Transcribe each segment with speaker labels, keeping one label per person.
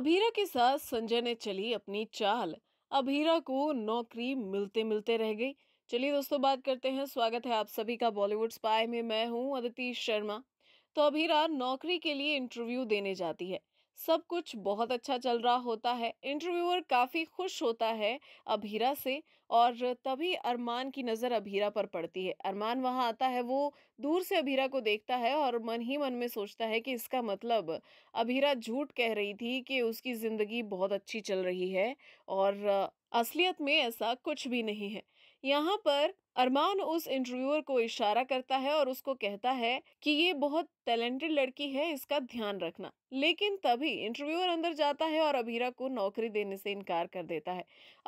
Speaker 1: अभीरा के साथ संजय ने चली अपनी चाल अभीरा को नौकरी मिलते मिलते रह गई चलिए दोस्तों बात करते हैं स्वागत है आप सभी का बॉलीवुड स्पाई में मैं हूं अदिति शर्मा तो अभीरा नौकरी के लिए इंटरव्यू देने जाती है सब कुछ बहुत अच्छा चल रहा होता है इंटरव्यूअर काफ़ी खुश होता है अभीरा से और तभी अरमान की नज़र अभीरा पर पड़ती है अरमान वहाँ आता है वो दूर से अभीरा को देखता है और मन ही मन में सोचता है कि इसका मतलब अभीरा झूठ कह रही थी कि उसकी ज़िंदगी बहुत अच्छी चल रही है और असलियत में ऐसा कुछ भी नहीं है यहाँ पर अरमान उस इंटरव्यूअर को इशारा करता है और उसको कहता है कि ये बहुत टैलेंटेड लड़की है इसका ध्यान रखना लेकिन तभी इंटरव्यूअर अंदर जाता है और अभीरा को नौकरी देने से इनकार कर देता है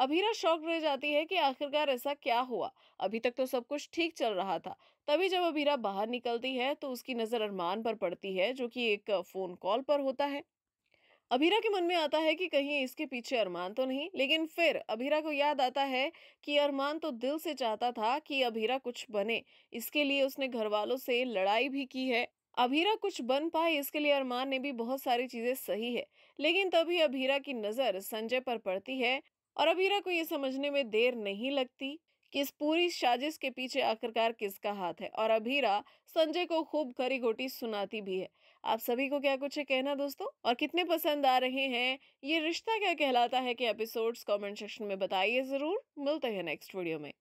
Speaker 1: अभीरा शौक रह जाती है कि आखिरकार ऐसा क्या हुआ अभी तक तो सब कुछ ठीक चल रहा था तभी जब अभीरा बाहर निकलती है तो उसकी नज़र अरमान पर पड़ती है जो कि एक फ़ोन कॉल पर होता है अभीरा के मन में आता है कि कहीं इसके पीछे अरमान तो नहीं लेकिन फिर अभीरा को याद आता है कि अरमान तो दिल से चाहता था कि अभीरा कुछ बने इसके लिए उसने घर वालों से लड़ाई भी की है अभीरा कुछ बन पाए इसके लिए अरमान ने भी बहुत सारी चीजें सही है लेकिन तभी अभीरा की नजर संजय पर पड़ती है और अभीरा को ये समझने में देर नहीं लगती कि इस पूरी साजिश के पीछे आखिरकार किसका हाथ है और अभीरा संजय को खूब खरी घोटी सुनाती भी है आप सभी को क्या कुछ है कहना दोस्तों और कितने पसंद आ रहे हैं ये रिश्ता क्या कहलाता है कि एपिसोड्स कमेंट सेक्शन में बताइए ज़रूर मिलते हैं नेक्स्ट वीडियो में